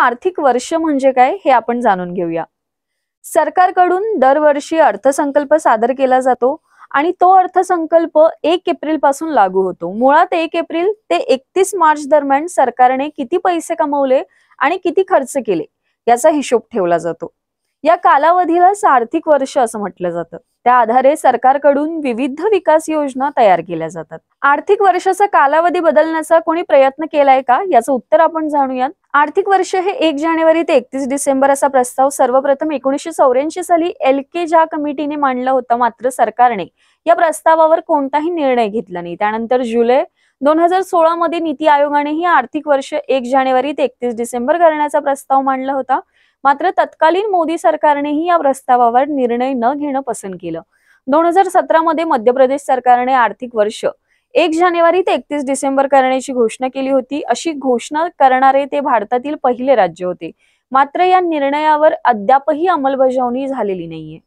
आर्थिक वर्ष म्हणजे काय हे आपण जाणून घेऊया सरकारकडून दरवर्षी अर्थसंकल्प सादर केला जातो आणि तो अर्थसंकल्प एक एप्रिल पासून लागू होतो मुळात एक एप्रिल ते एकतीस मार्च दरम्यान सरकारने किती पैसे कमवले आणि किती खर्च केले याचा हिशोब ठेवला जातो या कालावधीला सार्थिक वर्ष असं म्हटलं जातं त्या आधारे सरकारकडून विविध विकास योजना तयार केल्या जातात आर्थिक वर्षाचा कालावधी बदलण्याचा कोणी प्रयत्न केलाय का याचं उत्तर आपण जाणूयात आर्थिक वर्ष हे एक जानेवारी ते एकतीस डिसेंबर असा प्रस्ताव सर्वप्रथम एकोणीशे चौऱ्याऐंशी साली एल के ज्या कमिटीने मांडला होता मात्र सरकारने या प्रस्तावावर कोणताही निर्णय घेतला नाही त्यानंतर जुलै दोन हजार सोळा मध्ये नीती आयोगाने ही आर्थिक वर्ष एक जानेवारी ते एकतीस डिसेंबर करण्याचा प्रस्ताव मांडला होता मात्र तत्कालीन मोदी सरकारनेही या प्रस्तावावर निर्णय न घेणं पसंत केलं दोन हजार सतरा मध्ये मध्य प्रदेश सरकारने आर्थिक वर्ष एक जानेवारी ते एकतीस डिसेंबर करण्याची घोषणा केली होती अशी घोषणा करणारे ते भारतातील पहिले राज्य होते मात्र या निर्णयावर अद्यापही अंमलबजावणी झालेली नाहीये